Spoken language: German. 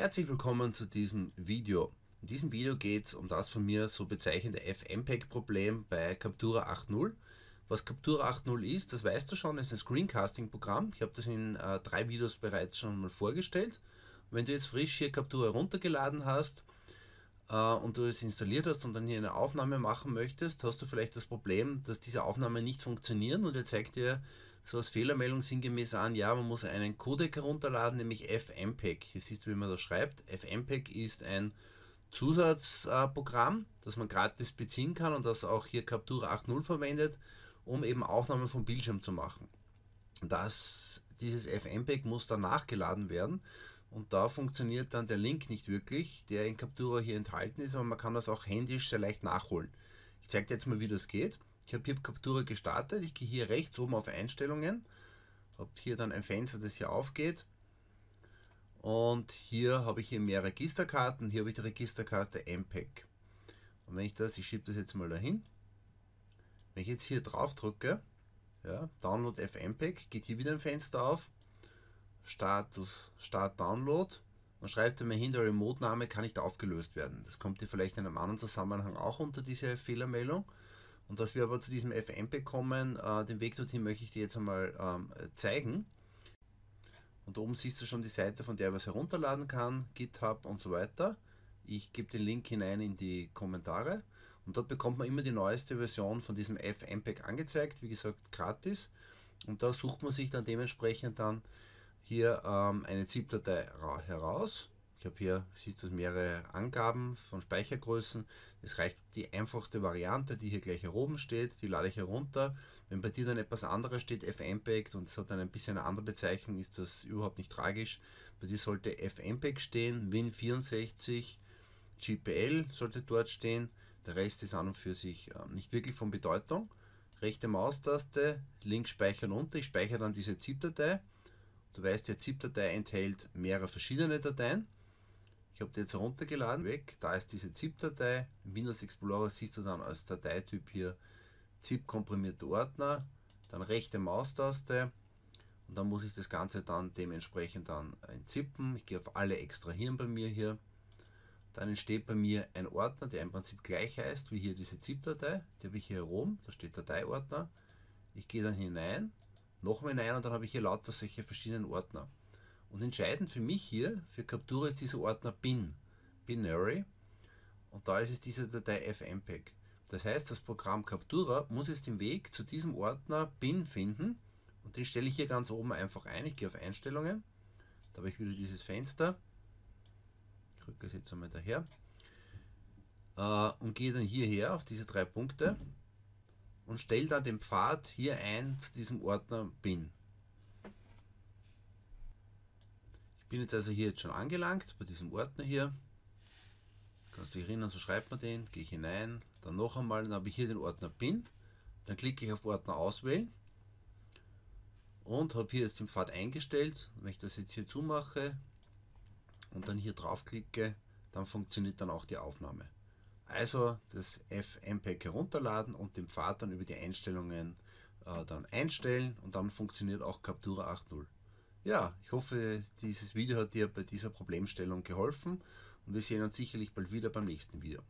Herzlich willkommen zu diesem Video. In diesem Video geht es um das von mir so bezeichnende FMPEG-Problem bei Captura 8.0. Was Captura 8.0 ist, das weißt du schon, ist ein Screencasting-Programm. Ich habe das in äh, drei Videos bereits schon mal vorgestellt. Und wenn du jetzt frisch hier Captura runtergeladen hast äh, und du es installiert hast und dann hier eine Aufnahme machen möchtest, hast du vielleicht das Problem, dass diese Aufnahmen nicht funktionieren und er zeigt dir so als Fehlermeldung sinngemäß an, ja, man muss einen Codec herunterladen, nämlich FMPEG. Hier siehst du, wie man das schreibt. FMPEG ist ein Zusatzprogramm, das man gratis beziehen kann und das auch hier Captura 8.0 verwendet, um eben Aufnahmen vom Bildschirm zu machen. Das, dieses FMPEG muss dann nachgeladen werden und da funktioniert dann der Link nicht wirklich, der in Captura hier enthalten ist, aber man kann das auch händisch sehr leicht nachholen. Ich zeige dir jetzt mal, wie das geht. Ich habe hier Captura gestartet. Ich gehe hier rechts oben auf Einstellungen. Habe hier dann ein Fenster, das hier aufgeht. Und hier habe ich hier mehr Registerkarten. Hier habe ich die Registerkarte MPEG. Und wenn ich das, ich schiebe das jetzt mal dahin. Wenn ich jetzt hier drauf drücke, ja, Download FMPEG, geht hier wieder ein Fenster auf. Status, Start Download. Man schreibt immer hin, der Remote-Name kann nicht aufgelöst werden. Das kommt dir vielleicht in einem anderen Zusammenhang auch unter diese Fehlermeldung. Und dass wir aber zu diesem FM bekommen, äh, den Weg dorthin möchte ich dir jetzt einmal ähm, zeigen. Und oben siehst du schon die Seite, von der man es herunterladen kann, GitHub und so weiter. Ich gebe den Link hinein in die Kommentare und dort bekommt man immer die neueste Version von diesem FMPEG angezeigt, wie gesagt gratis. Und da sucht man sich dann dementsprechend dann hier ähm, eine ZIP-Datei heraus ich habe hier, siehst du, mehrere Angaben von Speichergrößen. Es reicht die einfachste Variante, die hier gleich hier oben steht, die lade ich herunter. Wenn bei dir dann etwas anderes steht, FMPEG, und es hat dann ein bisschen eine andere Bezeichnung, ist das überhaupt nicht tragisch. Bei dir sollte FMPEG stehen, Win64, GPL sollte dort stehen. Der Rest ist an und für sich äh, nicht wirklich von Bedeutung. Rechte Maustaste, links speichern unter. Ich speichere dann diese ZIP-Datei. Du weißt, die ZIP-Datei enthält mehrere verschiedene Dateien. Ich habe die jetzt runtergeladen, weg, da ist diese ZIP-Datei. Im Windows Explorer siehst du dann als Dateityp hier ZIP komprimierte Ordner, dann rechte Maustaste und dann muss ich das Ganze dann dementsprechend dann entzippen. Ich gehe auf alle extrahieren bei mir hier. Dann entsteht bei mir ein Ordner, der im Prinzip gleich heißt wie hier diese ZIP-Datei. Die habe ich hier oben, da steht Dateiordner. Ich gehe dann hinein, nochmal hinein und dann habe ich hier lauter solche verschiedenen Ordner. Und entscheidend für mich hier, für Captura, ist dieser Ordner bin, binary. Und da ist es diese Datei fmpeg. Das heißt, das Programm Captura muss jetzt den Weg zu diesem Ordner bin finden. Und den stelle ich hier ganz oben einfach ein. Ich gehe auf Einstellungen. Da habe ich wieder dieses Fenster. Ich rücke es jetzt einmal daher. Äh, und gehe dann hierher auf diese drei Punkte und stelle dann den Pfad hier ein zu diesem Ordner bin. Bin jetzt also hier jetzt schon angelangt, bei diesem Ordner hier. Kannst du dich erinnern, so schreibt man den, gehe ich hinein, dann noch einmal, dann habe ich hier den Ordner Bin, dann klicke ich auf Ordner auswählen und habe hier jetzt den Pfad eingestellt. Wenn ich das jetzt hier zumache und dann hier draufklicke, dann funktioniert dann auch die Aufnahme. Also das FMPEG herunterladen und den Pfad dann über die Einstellungen äh, dann einstellen und dann funktioniert auch Captura 8.0. Ja, ich hoffe, dieses Video hat dir bei dieser Problemstellung geholfen und wir sehen uns sicherlich bald wieder beim nächsten Video.